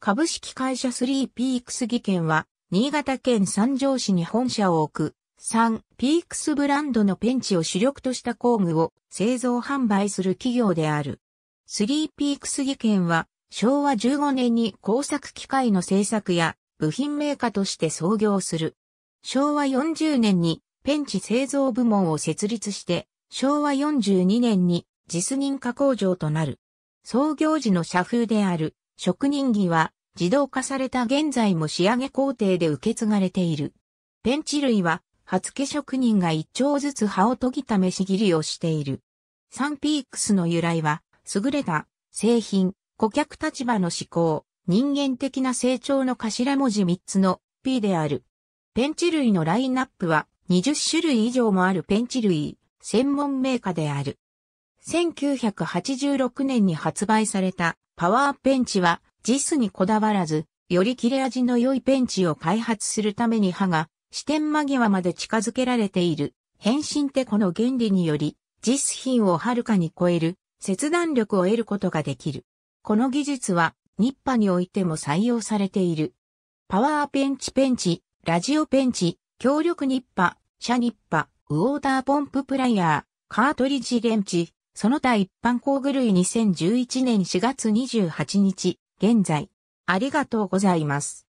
株式会社スリーピークス技研は、新潟県三条市に本社を置く、3ピークスブランドのペンチを主力とした工具を製造販売する企業である。スリーピークス技研は、昭和15年に工作機械の製作や部品メーカーとして創業する。昭和40年にペンチ製造部門を設立して、昭和42年に実認化工場となる。創業時の社風である職人技は自動化された現在も仕上げ工程で受け継がれている。ペンチ類は、刃付け職人が一丁ずつ刃を研ぎ試し切りをしている。サンピークスの由来は、優れた、製品、顧客立場の思考、人間的な成長の頭文字3つの P である。ペンチ類のラインナップは20種類以上もあるペンチ類、専門メーカーである。1986年に発売されたパワーペンチは、JIS にこだわらず、より切れ味の良いペンチを開発するために刃が、視点間際まで近づけられている、変身ってこの原理により、JIS 品をはるかに超える、切断力を得ることができる。この技術は、ニッパにおいても採用されている。パワーペンチペンチ、ラジオペンチ、強力ニッパ、シャニッパ、ウォーターポンププライヤー、カートリッジレンチ、その他一般工具類2011年4月28日、現在、ありがとうございます。